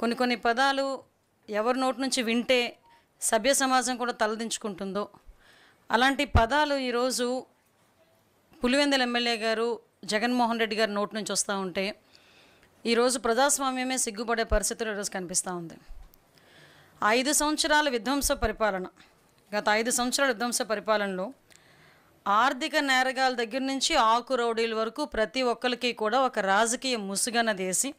కొన్ని కొన్ని పదాలు ఎవరి నోటి నుంచి వింటే సభ్య సమాజం కూడా తలదించుకుంటుందో అలాంటి పదాలు ఈరోజు పులివెందల ఎమ్మెల్యే గారు జగన్మోహన్ రెడ్డి గారి నోటి నుంచి వస్తూ ఉంటే ఈరోజు ప్రజాస్వామ్యమే సిగ్గుపడే పరిస్థితులు ఈరోజు కనిపిస్తూ ఉంది ఐదు సంవత్సరాల విధ్వంస పరిపాలన గత ఐదు సంవత్సరాల విధ్వంస పరిపాలనలో ఆర్థిక నేరగాల దగ్గర నుంచి ఆకు రౌడీల వరకు ప్రతి ఒక్కరికి కూడా ఒక రాజకీయ దేసి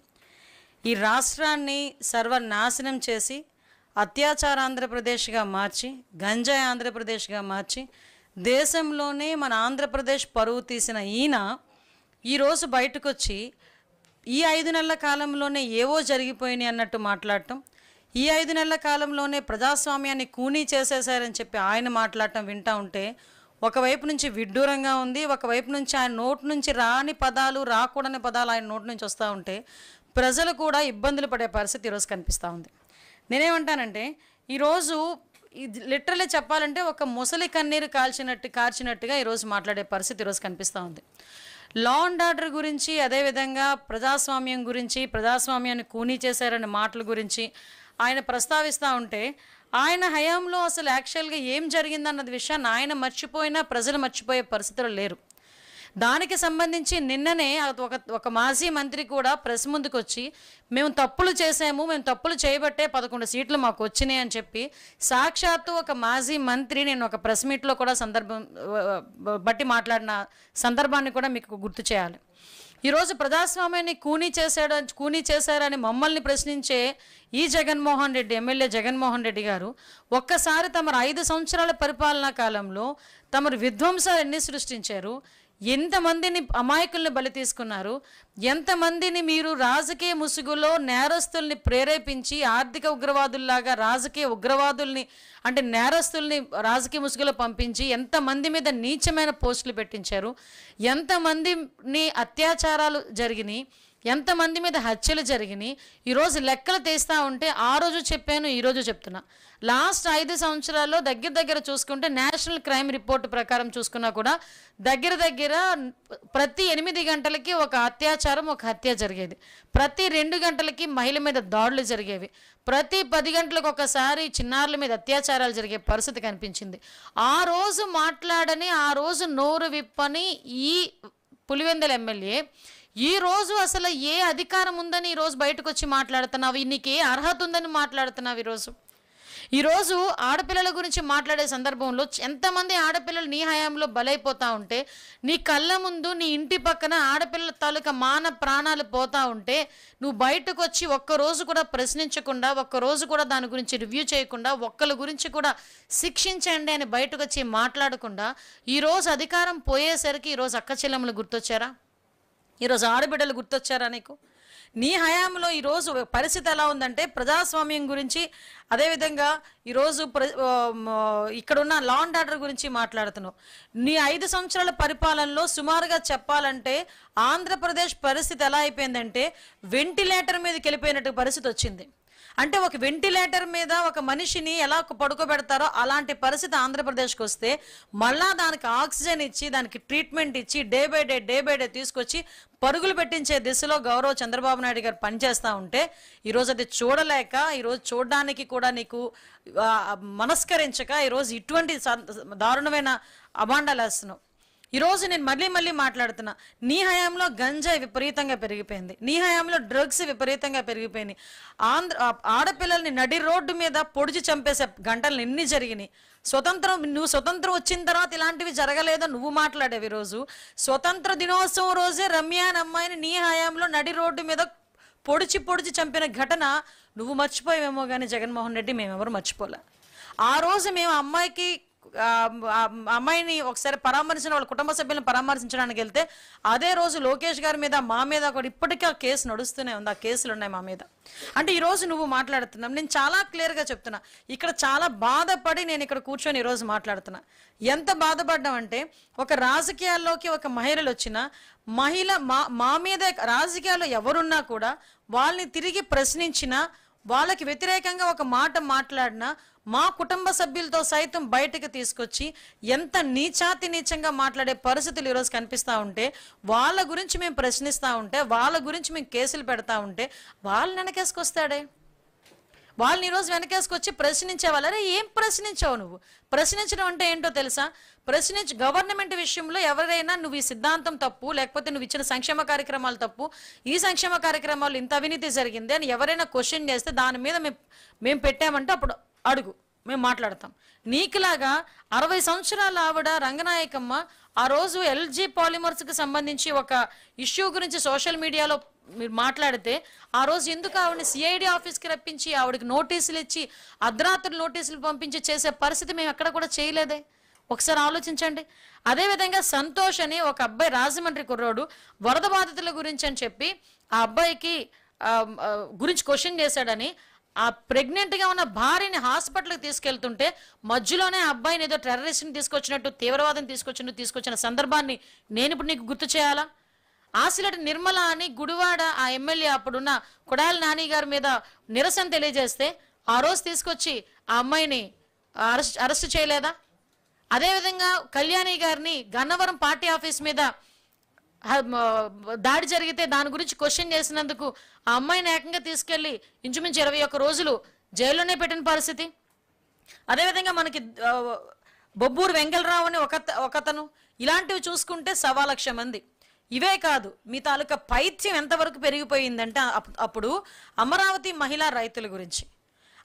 ఈ రాష్ట్రాన్ని సర్వనాశనం చేసి అత్యాచార ఆంధ్రప్రదేశ్గా మార్చి గంజాయి ఆంధ్రప్రదేశ్గా మార్చి దేశంలోనే మన ఆంధ్రప్రదేశ్ పరువు తీసిన ఈయన ఈరోజు బయటకు వచ్చి ఈ ఐదు నెలల కాలంలోనే ఏవో జరిగిపోయినాయి అన్నట్టు మాట్లాడటం ఈ ఐదు నెలల కాలంలోనే ప్రజాస్వామ్యాన్ని కూనీ చేసేశారని చెప్పి ఆయన మాట్లాడటం వింటా ఉంటే ఒకవైపు నుంచి విడ్డూరంగా ఉంది ఒకవైపు నుంచి ఆయన నోటి నుంచి రాని పదాలు రాకూడని పదాలు ఆయన నోటి నుంచి వస్తూ ఉంటే ప్రజలు కూడా ఇబ్బందులు పడే పరిస్థితి ఈరోజు కనిపిస్తూ ఉంది నేనేమంటానంటే ఈరోజు లిటరలీ చెప్పాలంటే ఒక ముసలి కన్నీరు కాల్చినట్టు కార్చినట్టుగా ఈరోజు మాట్లాడే పరిస్థితి ఈరోజు కనిపిస్తూ ఉంది లా అండ్ ఆర్డర్ గురించి అదేవిధంగా ప్రజాస్వామ్యం గురించి ప్రజాస్వామ్యాన్ని కూనీ చేశారనే మాటల గురించి ఆయన ప్రస్తావిస్తూ ఉంటే ఆయన హయాంలో అసలు యాక్చువల్గా ఏం జరిగిందన్నది విషయాన్ని ఆయన మర్చిపోయినా ప్రజలు మర్చిపోయే పరిస్థితులు లేరు దానికి సంబంధించి నిన్ననే ఒక ఒక మాజీ మంత్రి కూడా ప్రెస్ ముందుకు వచ్చి మేము తప్పులు చేసాము మేము తప్పులు చేయబట్టే పదకొండు సీట్లు మాకు వచ్చినాయి అని చెప్పి సాక్షాత్తు ఒక మాజీ మంత్రి నేను ఒక ప్రెస్ మీట్లో కూడా సందర్భం బట్టి మాట్లాడిన సందర్భాన్ని కూడా మీకు గుర్తు చేయాలి ఈరోజు ప్రజాస్వామ్యాన్ని కూనీ చేశాడు కూనీ చేశారని మమ్మల్ని ప్రశ్నించే ఈ జగన్మోహన్ రెడ్డి ఎమ్మెల్యే జగన్మోహన్ రెడ్డి గారు ఒక్కసారి తమరు ఐదు సంవత్సరాల పరిపాలనా కాలంలో తమరు విధ్వంసాలు ఎన్ని సృష్టించారు ఎంతమందిని అమాయకుల్ని బలి తీసుకున్నారు ఎంతమందిని మీరు రాజకీయ ముసుగులో నేరస్తుల్ని ప్రేరేపించి ఆర్థిక ఉగ్రవాదుల్లాగా రాజకీయ ఉగ్రవాదుల్ని అంటే నేరస్తుల్ని రాజకీయ ముసుగులో పంపించి ఎంతమంది మీద నీచమైన పోస్టులు పెట్టించారు ఎంతమందిని అత్యాచారాలు జరిగినాయి ఎంతమంది మీద హత్యలు జరిగినాయి ఈరోజు లెక్కలు తీస్తూ ఉంటే ఆ రోజు చెప్పాను ఈరోజు చెప్తున్నా లాస్ట్ ఐదు సంవత్సరాల్లో దగ్గర దగ్గర చూసుకుంటే నేషనల్ క్రైమ్ రిపోర్ట్ ప్రకారం చూసుకున్నా కూడా దగ్గర దగ్గర ప్రతి ఎనిమిది గంటలకి ఒక అత్యాచారం ఒక హత్య జరిగేది ప్రతి రెండు గంటలకి మహిళ మీద దాడులు జరిగేవి ప్రతి పది గంటలకు ఒకసారి చిన్నారుల మీద అత్యాచారాలు జరిగే పరిస్థితి కనిపించింది ఆ రోజు మాట్లాడని ఆ రోజు నోరు విప్పని ఈ పులివెందల ఎమ్మెల్యే ఈ రోజు అసలు ఏ అధికారం ఉందని ఈరోజు బయటకు వచ్చి మాట్లాడుతున్నావు నీకు ఏ అర్హత ఉందని మాట్లాడుతున్నావు ఈరోజు ఈరోజు ఆడపిల్లల గురించి మాట్లాడే సందర్భంలో ఎంతమంది ఆడపిల్లలు నీ హయాంలో బలైపోతూ ఉంటే నీ కళ్ళ ముందు నీ ఇంటి పక్కన ఆడపిల్లల తాలూకా మాన ప్రాణాలు పోతూ ఉంటే నువ్వు బయటకు వచ్చి ఒక్కరోజు కూడా ప్రశ్నించకుండా ఒక్కరోజు కూడా దాని గురించి రివ్యూ చేయకుండా ఒక్కరి గురించి కూడా శిక్షించండి అని బయటకు వచ్చి మాట్లాడకుండా ఈరోజు అధికారం పోయేసరికి ఈరోజు అక్క చెల్లెములు గుర్తొచ్చారా ఈరోజు ఆడబిడ్డలు గుర్తొచ్చారా నీకు నీ హయాంలో ఈరోజు పరిస్థితి ఎలా ఉందంటే ప్రజాస్వామ్యం గురించి అదేవిధంగా ఈరోజు ప్ర ఇక్కడున్న లా అండ్ ఆర్డర్ గురించి మాట్లాడుతున్నావు నీ ఐదు సంవత్సరాల పరిపాలనలో సుమారుగా చెప్పాలంటే ఆంధ్రప్రదేశ్ పరిస్థితి ఎలా అయిపోయిందంటే వెంటిలేటర్ మీదకి వెళ్ళిపోయినట్టు పరిస్థితి వచ్చింది అంటే ఒక వెంటిలేటర్ మీద ఒక మనిషిని ఎలా పడుకోబెడతారో అలాంటి పరిస్థితి ఆంధ్రప్రదేశ్కి వస్తే మళ్ళా దానికి ఆక్సిజన్ ఇచ్చి దానికి ట్రీట్మెంట్ ఇచ్చి day by day day by day తీసుకొచ్చి పరుగులు పెట్టించే దిశలో గౌరవ్ చంద్రబాబు నాయుడు గారు పనిచేస్తూ ఉంటే ఈరోజు అది చూడలేక ఈరోజు చూడడానికి కూడా నీకు మనస్కరించక ఈరోజు ఇటువంటి దారుణమైన అభాండాలు వేస్తున్నావు ఈరోజు నేను మళ్ళీ మళ్ళీ మాట్లాడుతున్నా నీ హయాంలో గంజాయి విపరీతంగా పెరిగిపోయింది నీ హయాంలో డ్రగ్స్ విపరీతంగా పెరిగిపోయింది ఆంధ్ర ఆడపిల్లల్ని నడి రోడ్డు మీద పొడిచి చంపేసే గంటలు ఎన్ని జరిగినాయి స్వతంత్రం నువ్వు స్వతంత్రం వచ్చిన తర్వాత ఇలాంటివి జరగలేదో నువ్వు మాట్లాడేవి రోజు స్వతంత్ర దినోత్సవం రోజే రమ్య అని అమ్మాయిని నీ హయాంలో నడి రోడ్డు మీద పొడిచి పొడిచి చంపిన ఘటన నువ్వు మర్చిపోయావేమో కానీ జగన్మోహన్ రెడ్డి మేమెవరు మర్చిపోలే ఆ రోజు మేము అమ్మాయికి అమ్మాయిని ఒకసారి పరామర్శించిన వాళ్ళ కుటుంబ సభ్యులను పరామర్శించడానికి వెళ్తే అదే రోజు లోకేష్ గారి మీద మా మీద కూడా ఇప్పటికీ ఆ కేసు నడుస్తూనే ఉంది ఆ కేసులు ఉన్నాయి మా మీద అంటే ఈరోజు నువ్వు మాట్లాడుతున్నావు నేను చాలా క్లియర్గా చెప్తున్నా ఇక్కడ చాలా బాధపడి నేను ఇక్కడ కూర్చొని ఈరోజు మాట్లాడుతున్నా ఎంత బాధపడ్డామంటే అంటే ఒక రాజకీయాల్లోకి ఒక మహిళలు వచ్చిన మహిళ మా మా మీద రాజకీయాల్లో ఎవరున్నా కూడా వాళ్ళని తిరిగి ప్రశ్నించిన వాళ్ళకి వ్యతిరేకంగా ఒక మాట మాట్లాడినా మా కుటుంబ సభ్యులతో సైతం బయటకు తీసుకొచ్చి ఎంత నీచాతి నీచంగా మాట్లాడే పరిస్థితులు ఈరోజు కనిపిస్తూ ఉంటే వాళ్ళ గురించి మేము ప్రశ్నిస్తూ ఉంటే వాళ్ళ గురించి మేము కేసులు పెడతా ఉంటే వాళ్ళని వెనకేసుకొస్తాడే వాళ్ళని ఈరోజు వెనకేసుకొచ్చి ప్రశ్నించే వాళ్ళరే ఏం ప్రశ్నించావు నువ్వు ప్రశ్నించడం అంటే ఏంటో తెలుసా ప్రశ్నించి గవర్నమెంట్ విషయంలో ఎవరైనా నువ్వు ఈ సిద్ధాంతం తప్పు లేకపోతే నువ్వు ఇచ్చిన సంక్షేమ కార్యక్రమాలు తప్పు ఈ సంక్షేమ కార్యక్రమాలు ఇంత అవినీతి జరిగింది అని ఎవరైనా క్వశ్చన్ చేస్తే దాని మీద మేము మేము పెట్టామంటే అప్పుడు అడుగు మేము మాట్లాడతాం నీకులాగా అరవై సంవత్సరాల ఆవిడ రంగనాయకమ్మ ఆ రోజు ఎల్జీ పాలిమర్స్కి సంబంధించి ఒక ఇష్యూ గురించి సోషల్ మీడియాలో మీరు మాట్లాడితే ఆ రోజు ఎందుకు ఆవిడని సిఐడి ఆఫీస్కి రప్పించి ఆవిడకి నోటీసులు ఇచ్చి అర్ధరాత్రి నోటీసులు పంపించి చేసే పరిస్థితి మేము ఎక్కడ కూడా చేయలేదే ఒకసారి ఆలోచించండి అదేవిధంగా సంతోష్ అని ఒక అబ్బాయి రాజమండ్రి కుర్రోడు వరద బాధితుల గురించి అని చెప్పి ఆ అబ్బాయికి గురించి క్వశ్చన్ చేశాడని ఆ ప్రెగ్నెంట్గా ఉన్న భార్యని హాస్పిటల్కి తీసుకెళ్తుంటే మధ్యలోనే అబ్బాయిని ఏదో టెర్రరిస్ట్ని తీసుకొచ్చినట్టు తీవ్రవాదం తీసుకొచ్చినట్టు తీసుకొచ్చిన సందర్భాన్ని నేను ఇప్పుడు నీకు గుర్తు చేయాలా ఆశలట నిర్మల అని గుడివాడ ఆ ఎమ్మెల్యే అప్పుడున్న కొడాల నాని గారి మీద నిరసన తెలియజేస్తే ఆ రోజు తీసుకొచ్చి ఆ అమ్మాయిని అరెస్ట్ అరెస్ట్ చేయలేదా అదేవిధంగా కళ్యాణి గారిని గన్నవరం పార్టీ ఆఫీస్ మీద దాడి జరిగితే దాని గురించి క్వశ్చన్ చేసినందుకు ఆ అమ్మాయిని ఏకంగా తీసుకెళ్లి ఇంచుమించు ఇరవై ఒక్క రోజులు జైల్లోనే పెట్టిన పరిస్థితి అదేవిధంగా మనకి బొబ్బూరు వెంకలరావు అని ఒక ఒకతను ఇలాంటివి చూసుకుంటే సవా లక్ష మంది ఇవే కాదు మీ తాలూకా పైత్యం ఎంతవరకు పెరిగిపోయిందంటే అప్పుడు అమరావతి మహిళా రైతుల గురించి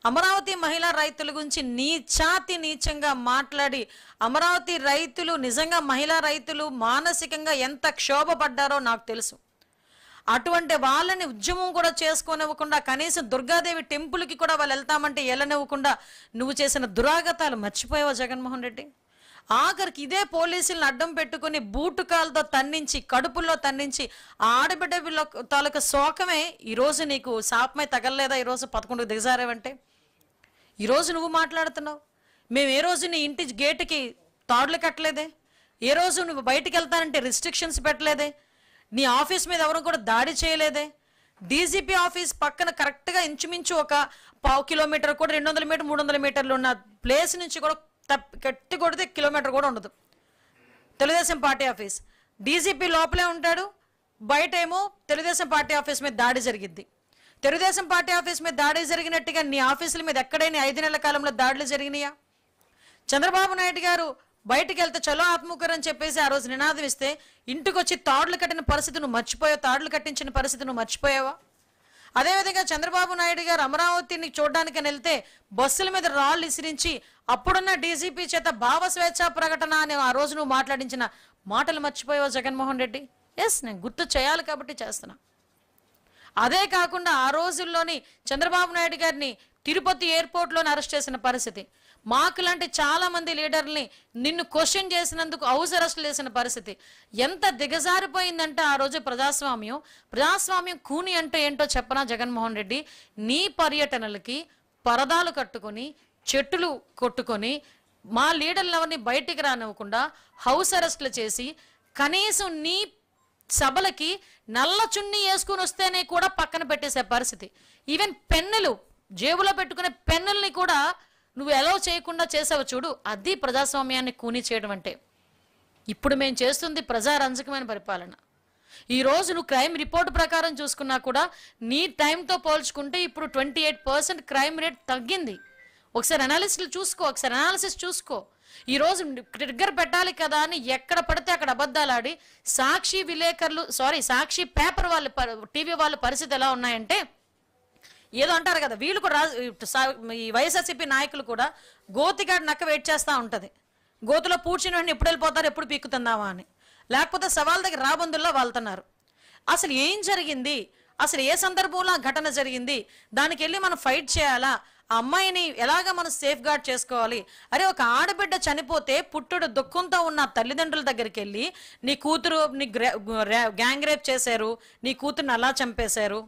అమరావతి మహిళా రైతుల గురించి నీచాతి నీచంగా మాట్లాడి అమరావతి రైతులు నిజంగా మహిళా రైతులు మానసికంగా ఎంత క్షోభపడ్డారో నాకు తెలుసు అటువంటి వాళ్ళని ఉద్యమం కూడా చేసుకోనివ్వకుండా కనీసం దుర్గాదేవి టెంపుల్కి కూడా వాళ్ళు వెళ్తామంటే ఎల్లనివ్వకుండా నువ్వు చేసిన దురాగతాలు మర్చిపోయావా జగన్మోహన్ రెడ్డి ఆఖరికి ఇదే పోలీసులను అడ్డం పెట్టుకుని బూటుకాలతో తన్నించి కడుపుల్లో తన్నించి ఆడబిడ్డ తాలూకా శోకమే ఈరోజు నీకు శాపమే తగలలేదా ఈరోజు పదకొండుకు దిగజారేవంటే ఈరోజు నువ్వు మాట్లాడుతున్నావు మేము ఏ రోజు నీ ఇంటి గేటుకి తాడులు కట్టలేదే ఏ రోజు నువ్వు బయటికి వెళ్తానంటే రిస్ట్రిక్షన్స్ పెట్టలేదే నీ ఆఫీస్ మీద ఎవరు కూడా దాడి చేయలేదే డీజీపీ ఆఫీస్ పక్కన కరెక్ట్గా ఇంచుమించు ఒక పావు కిలోమీటర్ కూడా రెండు వందల మీటర్ మూడు వందల మీటర్లు ఉన్న ప్లేస్ నుంచి కూడా తప్పి కట్టి కొడితే కిలోమీటర్ కూడా ఉండదు తెలుగుదేశం పార్టీ ఆఫీస్ డీజీపీ లోపలే ఉంటాడు బయట ఏమో తెలుగుదేశం పార్టీ ఆఫీస్ మీద దాడి జరిగిద్ది తెలుగుదేశం పార్టీ ఆఫీస్ మీద దాడి జరిగినట్టుగా నీ ఆఫీసుల మీద ఎక్కడైనా ఐదు నెలల కాలంలో దాడులు జరిగినాయా చంద్రబాబు నాయుడు గారు బయటికి వెళ్తే చలో ఆత్మకూర అని చెప్పేసి ఆ రోజు నినాదం ఇస్తే ఇంటికి వచ్చి తాడులు కట్టిన పరిస్థితి నువ్వు మర్చిపోయావు తాడులు కట్టించిన పరిస్థితి నువ్వు మర్చిపోయావా అదేవిధంగా చంద్రబాబు నాయుడు గారు అమరావతిని చూడడానికి వెళ్తే బస్సుల మీద రాళ్ళు ఇసిరించి అప్పుడున్న డీజీపీ చేత భావ స్వేచ్ఛ ప్రకటన అని ఆ రోజు నువ్వు మాట్లాడించిన మాటలు మర్చిపోయావా జగన్మోహన్ రెడ్డి ఎస్ నేను గుర్తు చేయాలి కాబట్టి చేస్తున్నా అదే కాకుండా ఆ రోజుల్లోని చంద్రబాబు నాయుడు గారిని తిరుపతి ఎయిర్పోర్ట్లోనే అరెస్ట్ చేసిన పరిస్థితి మాకు లాంటి చాలామంది లీడర్ని నిన్ను క్వశ్చన్ చేసినందుకు హౌస్ అరెస్ట్ చేసిన పరిస్థితి ఎంత దిగజారిపోయిందంటే ఆ రోజు ప్రజాస్వామ్యం ప్రజాస్వామ్యం కూని అంటే ఏంటో చెప్పనా జగన్మోహన్ రెడ్డి నీ పర్యటనలకి పరదాలు కట్టుకొని చెట్టులు కొట్టుకొని మా లీడర్లు ఎవరిని బయటికి రానివ్వకుండా హౌస్ అరెస్ట్లు చేసి కనీసం నీ సభలకి నల్ల చున్నీ వేసుకుని వస్తేనే కూడా పక్కన పెట్టేసే పరిస్థితి ఈవెన్ పెన్నులు జేబులో పెట్టుకునే పెన్నుల్ని కూడా నువ్వు ఎలా చేయకుండా చేసావు చూడు అది ప్రజాస్వామ్యాన్ని కూని చేయడం అంటే ఇప్పుడు మేము చేస్తుంది ప్రజారంజకమైన పరిపాలన ఈరోజు నువ్వు క్రైమ్ రిపోర్ట్ ప్రకారం చూసుకున్నా కూడా నీ టైంతో పోల్చుకుంటే ఇప్పుడు twenty eight percent crime rate తగ్గింది ఒకసారి అనాలిసిస్ చూసుకో ఒకసారి అనాలిసిస్ చూసుకో ఈరోజు ట్రిగ్గర్ పెట్టాలి కదా అని ఎక్కడ పడితే అక్కడ అబద్ధాలు ఆడి సాక్షి విలేకరులు సారీ సాక్షి పేపర్ వాళ్ళు టీవీ వాళ్ళ పరిస్థితి ఎలా ఉన్నాయంటే ఏదో అంటారు కదా వీళ్ళు కూడా ఈ వైఎస్ఆర్సీపీ నాయకులు కూడా గోతిగాడు నక్క వెయిట్ చేస్తూ ఉంటుంది గోతులో పూడ్చిన వాడిని ఎప్పుడు వెళ్ళిపోతారు ఎప్పుడు పీక్కుతుందామా అని లేకపోతే సవాల్ దగ్గర రాబందుల్లో వాళ్తున్నారు అసలు ఏం జరిగింది అసలు ఏ సందర్భంలో ఆ ఘటన జరిగింది దానికి వెళ్ళి మనం ఫైట్ చేయాలా ఆ అమ్మాయిని ఎలాగ మనం సేఫ్ గార్డ్ చేసుకోవాలి అరే ఒక ఆడబిడ్డ చనిపోతే పుట్టుడు దుఃఖంతో ఉన్న తల్లిదండ్రుల దగ్గరికి వెళ్ళి నీ కూతురు నీ గ్యాంగ్ రేప్ చేశారు నీ కూతురుని అలా చంపేశారు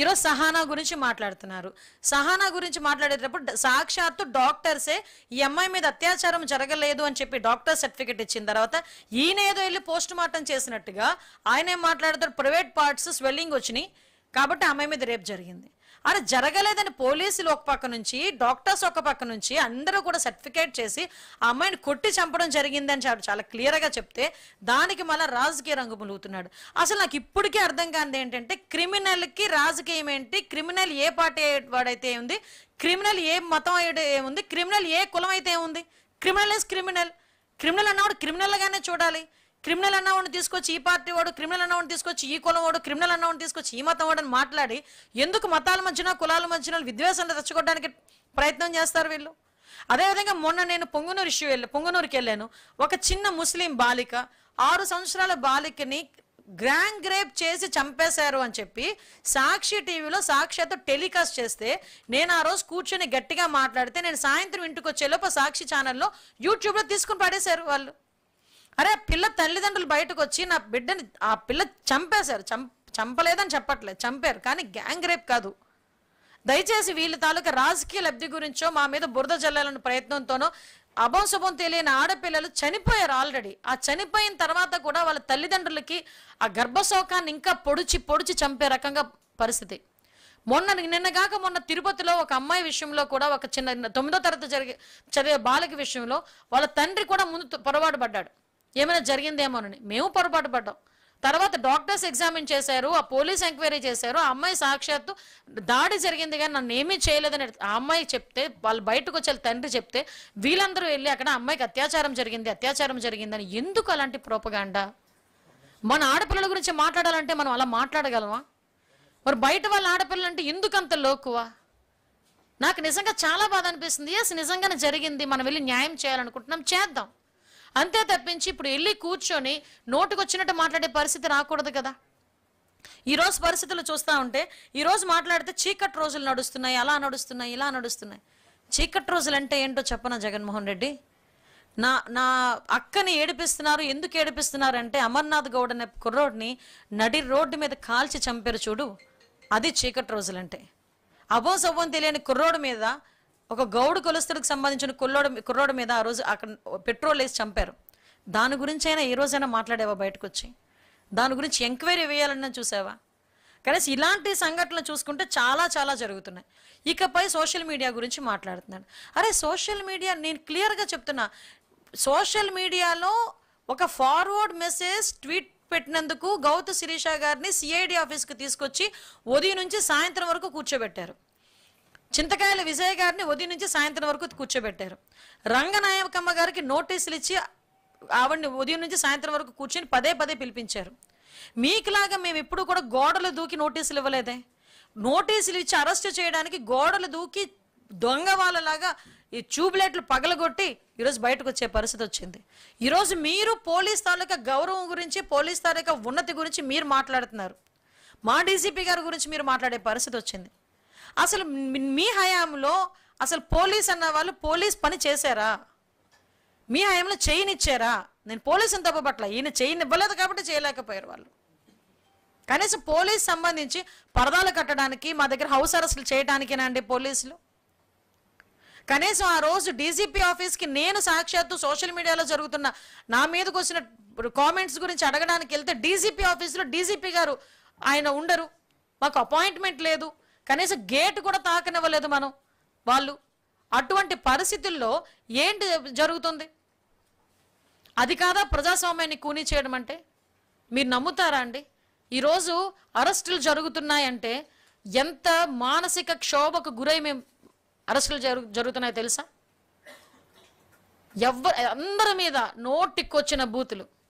ఈరోజు సహానా గురించి మాట్లాడుతున్నారు సహానా గురించి మాట్లాడేటప్పుడు సాక్షాత్తు డాక్టర్సే ఈ అమ్మాయి మీద అత్యాచారం జరగలేదు అని చెప్పి డాక్టర్ సర్టిఫికెట్ ఇచ్చిన తర్వాత ఈయన ఏదో వెళ్ళి పోస్ట్ మార్టం చేసినట్టుగా ఆయనే మాట్లాడతాడు ప్రైవేట్ పార్ట్స్ స్వెల్లింగ్ వచ్చినాయి కాబట్టి అమ్మాయి మీద రేపు జరిగింది అలా జరగలేదని పోలీసులు ఒక పక్క నుంచి డాక్టర్స్ ఒక పక్క నుంచి అందరూ కూడా సర్టిఫికేట్ చేసి ఆ అమ్మాయిని కొట్టి చంపడం జరిగిందని చాలా క్లియర్గా చెప్తే దానికి మళ్ళీ రాజకీయ రంగు ములుగుతున్నాడు అసలు నాకు ఇప్పటికే అర్థం కానిది ఏంటంటే క్రిమినల్కి రాజకీయం ఏంటి క్రిమినల్ ఏ పార్టీ వాడైతే ఉంది క్రిమినల్ ఏ మతం ఏముంది క్రిమినల్ ఏ కులం అయితే ఏముంది క్రిమినల్ ఇస్ క్రిమినల్ క్రిమినల్ అన్నవాడు క్రిమినల్గానే చూడాలి క్రిమినల్ అన్నవాడిని తీసుకొచ్చి ఈ పార్టీ వాడు క్రిమినల్ అన్నవాడిని తీసుకొచ్చి ఈ కులం వాడు క్రిమినల్ అన్నవాడిని తీసుకొచ్చి ఈ మతం వాడని మాట్లాడి ఎందుకు మతాల మధ్యన కులాల మధ్యన విద్వేషాన్ని తెచ్చుకోవడానికి ప్రయత్నం చేస్తారు వీళ్ళు అదేవిధంగా మొన్న నేను పొంగునూరు ఇష్యూ వెళ్ళి పొంగునూరుకి వెళ్ళాను ఒక చిన్న ముస్లిం బాలిక ఆరు సంవత్సరాల బాలికని గ్రాండ్ గ్రేప్ చేసి చంపేశారు అని చెప్పి సాక్షి టీవీలో సాక్షితో టెలికాస్ట్ చేస్తే నేను ఆ రోజు కూర్చొని గట్టిగా మాట్లాడితే నేను సాయంత్రం ఇంటికి వచ్చేలోపు సాక్షి ఛానల్లో యూట్యూబ్లో తీసుకుని పడేశారు వాళ్ళు అరే ఆ పిల్ల తల్లిదండ్రులు బయటకు వచ్చి నా బిడ్డని ఆ పిల్ల చంపేశారు చంపలేదని చెప్పట్లేదు చంపారు కానీ గ్యాంగ్ రేప్ కాదు దయచేసి వీళ్ళ తాలూకా రాజకీయ లబ్ధి గురించో మా మీద బురద జల్లాలని ప్రయత్నంతోనో అభం శుభం తెలియని ఆడపిల్లలు చనిపోయారు ఆల్రెడీ ఆ చనిపోయిన తర్వాత కూడా వాళ్ళ తల్లిదండ్రులకి ఆ గర్భశోకాన్ని ఇంకా పొడిచి పొడిచి చంపే రకంగా పరిస్థితి మొన్న నిన్నగాక మొన్న తిరుపతిలో ఒక అమ్మాయి విషయంలో కూడా ఒక చిన్న తొమ్మిదో తరగతి జరిగే చదివే బాలిక విషయంలో వాళ్ళ తండ్రి కూడా ముందు పొరపాటు పడ్డాడు ఏమైనా జరిగిందేమోనని మేము పొరపాటు పడ్డాం తర్వాత డాక్టర్స్ ఎగ్జామిన్ చేశారు ఆ పోలీస్ ఎంక్వైరీ చేశారు ఆ అమ్మాయి సాక్షాత్తు దాడి జరిగింది కానీ నన్ను ఏమీ చేయలేదని ఆ అమ్మాయి చెప్తే వాళ్ళు బయటకు వచ్చే తండ్రి చెప్తే వీళ్ళందరూ వెళ్ళి అక్కడ అమ్మాయికి అత్యాచారం జరిగింది అత్యాచారం జరిగిందని ఎందుకు అలాంటి ప్రోపగాండా మన ఆడపిల్లల గురించి మాట్లాడాలంటే మనం అలా మాట్లాడగలమా మరి బయట వాళ్ళ ఆడపిల్లలు అంటే ఎందుకు అంత లోకువా నాకు నిజంగా చాలా బాధ అనిపిస్తుంది ఎస్ నిజంగానే జరిగింది మనం వెళ్ళి న్యాయం చేయాలనుకుంటున్నాం చేద్దాం అంతే తప్పించి ఇప్పుడు వెళ్ళి కూర్చొని వచ్చినట్టు మాట్లాడే పరిస్థితి రాకూడదు కదా ఈరోజు పరిస్థితులు చూస్తూ ఉంటే ఈరోజు మాట్లాడితే చీకటి రోజులు నడుస్తున్నాయి అలా నడుస్తున్నాయి ఇలా నడుస్తున్నాయి చీకటి రోజులు అంటే ఏంటో చెప్పనా జగన్మోహన్ రెడ్డి నా నా అక్కని ఏడిపిస్తున్నారు ఎందుకు ఏడిపిస్తున్నారంటే అమర్నాథ్ గౌడ్ అనే కుర్రోడ్ని నడి రోడ్డు మీద కాల్చి చంపారు చూడు అది చీకటి రోజులంటే అబోసవ్వం తెలియని కుర్రోడు మీద ఒక గౌడు కులస్తుడికి సంబంధించిన కుల్లోడ కుర్రోడు మీద ఆ రోజు అక్కడ పెట్రోల్ వేసి చంపారు దాని గురించి అయినా ఈ రోజైనా మాట్లాడేవా బయటకు వచ్చి దాని గురించి ఎంక్వైరీ వేయాలన్నా చూసావా కనీసం ఇలాంటి సంఘటనలు చూసుకుంటే చాలా చాలా జరుగుతున్నాయి ఇకపై సోషల్ మీడియా గురించి మాట్లాడుతున్నాను అరే సోషల్ మీడియా నేను క్లియర్గా చెప్తున్నా సోషల్ మీడియాలో ఒక ఫార్వర్డ్ మెసేజ్ ట్వీట్ పెట్టినందుకు గౌత శిరీష గారిని సిఐడి ఆఫీస్కి తీసుకొచ్చి ఉదయం నుంచి సాయంత్రం వరకు కూర్చోబెట్టారు చింతకాయల విజయ్ గారిని ఉదయం నుంచి సాయంత్రం వరకు కూర్చోబెట్టారు రంగనాయకమ్మ గారికి నోటీసులు ఇచ్చి ఆవిడని ఉదయం నుంచి సాయంత్రం వరకు కూర్చొని పదే పదే పిలిపించారు మీకులాగా మేము ఇప్పుడు కూడా గోడలు దూకి నోటీసులు ఇవ్వలేదే నోటీసులు ఇచ్చి అరెస్ట్ చేయడానికి గోడలు దూకి దొంగ వాళ్ళలాగా ఈ ట్యూబ్లైట్లు పగలగొట్టి ఈరోజు బయటకు వచ్చే పరిస్థితి వచ్చింది ఈరోజు మీరు పోలీస్ తాలూకా గౌరవం గురించి పోలీస్ తాలూకా ఉన్నతి గురించి మీరు మాట్లాడుతున్నారు మా డీసీపీ గారి గురించి మీరు మాట్లాడే పరిస్థితి వచ్చింది అసలు మీ హయాంలో అసలు పోలీస్ అన్న వాళ్ళు పోలీస్ పని చేశారా మీ హయాంలో చేయనిచ్చారా నేను పోలీసుని తప్పబట్ల ఈయన ఇవ్వలేదు కాబట్టి చేయలేకపోయారు వాళ్ళు కనీసం పోలీస్ సంబంధించి పరదాలు కట్టడానికి మా దగ్గర హౌస్ అరెస్ట్లు చేయడానికేనా అండి పోలీసులు కనీసం ఆ రోజు డీజీపీ ఆఫీస్కి నేను సాక్షాత్తు సోషల్ మీడియాలో జరుగుతున్న నా మీదకు వచ్చిన కామెంట్స్ గురించి అడగడానికి వెళ్తే డీజీపీ ఆఫీస్లో డీజీపీ గారు ఆయన ఉండరు మాకు అపాయింట్మెంట్ లేదు కనీసం గేట్ కూడా తాకనివ్వలేదు మనం వాళ్ళు అటువంటి పరిస్థితుల్లో ఏంటి జరుగుతుంది అది కాదా ప్రజాస్వామ్యాన్ని కూని చేయడం అంటే మీరు నమ్ముతారా అండి ఈరోజు అరెస్టులు జరుగుతున్నాయంటే ఎంత మానసిక క్షోభకు గురై మేము అరెస్టులు జరుగు జరుగుతున్నాయో తెలుసా ఎవ్వరు అందరి మీద నోటికొచ్చిన బూతులు